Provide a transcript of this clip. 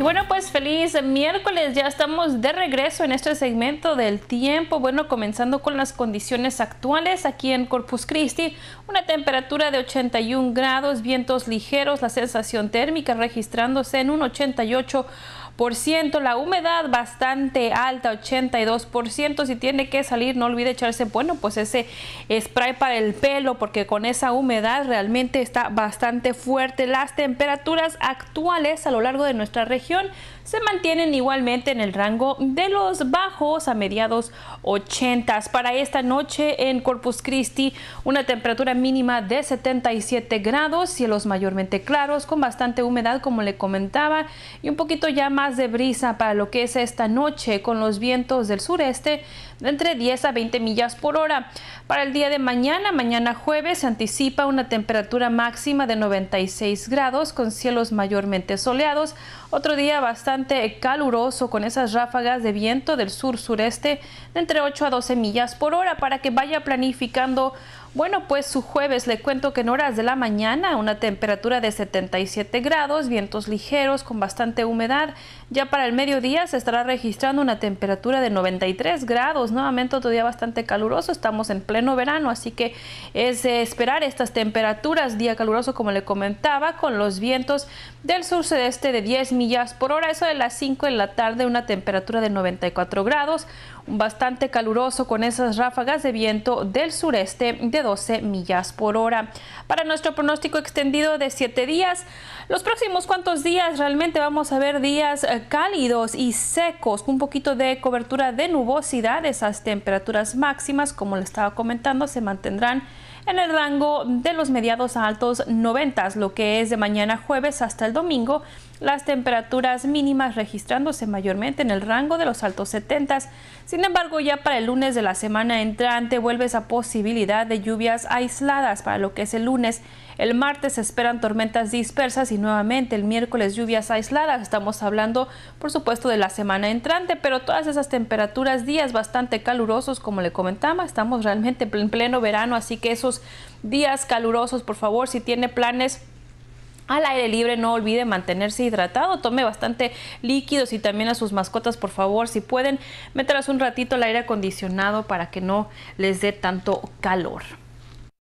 Y bueno, pues feliz miércoles, ya estamos de regreso en este segmento del tiempo. Bueno, comenzando con las condiciones actuales aquí en Corpus Christi, una temperatura de 81 grados, vientos ligeros, la sensación térmica registrándose en un 88 la humedad bastante alta, 82%. Si tiene que salir, no olvide echarse, bueno, pues ese spray para el pelo, porque con esa humedad realmente está bastante fuerte. Las temperaturas actuales a lo largo de nuestra región se mantienen igualmente en el rango de los bajos a mediados 80. Para esta noche en Corpus Christi, una temperatura mínima de 77 grados, cielos mayormente claros, con bastante humedad, como le comentaba, y un poquito ya de brisa para lo que es esta noche con los vientos del sureste de entre 10 a 20 millas por hora. Para el día de mañana, mañana jueves, se anticipa una temperatura máxima de 96 grados con cielos mayormente soleados. Otro día bastante caluroso con esas ráfagas de viento del sur-sureste de entre 8 a 12 millas por hora para que vaya planificando bueno, pues su jueves le cuento que en horas de la mañana una temperatura de 77 grados, vientos ligeros con bastante humedad. Ya para el mediodía se estará registrando una temperatura de 93 grados, nuevamente otro día bastante caluroso, estamos en pleno verano, así que es esperar estas temperaturas, día caluroso como le comentaba, con los vientos del sur-sudeste de 10 millas por hora, eso de las 5 en la tarde, una temperatura de 94 grados, bastante caluroso con esas ráfagas de viento del sureste 12 millas por hora. Para nuestro pronóstico extendido de 7 días, los próximos cuantos días realmente vamos a ver días eh, cálidos y secos, un poquito de cobertura de nubosidad, esas temperaturas máximas, como le estaba comentando, se mantendrán en el rango de los mediados a altos 90, lo que es de mañana jueves hasta el domingo, las temperaturas mínimas registrándose mayormente en el rango de los altos 70. Sin embargo, ya para el lunes de la semana entrante vuelve esa posibilidad de lluvias aisladas para lo que es el lunes. El martes se esperan tormentas dispersas y nuevamente el miércoles lluvias aisladas. Estamos hablando, por supuesto, de la semana entrante, pero todas esas temperaturas, días bastante calurosos, como le comentaba, estamos realmente en pleno verano, así que eso días calurosos, por favor, si tiene planes al aire libre, no olvide mantenerse hidratado, tome bastante líquidos y también a sus mascotas, por favor, si pueden, mételas un ratito al aire acondicionado para que no les dé tanto calor.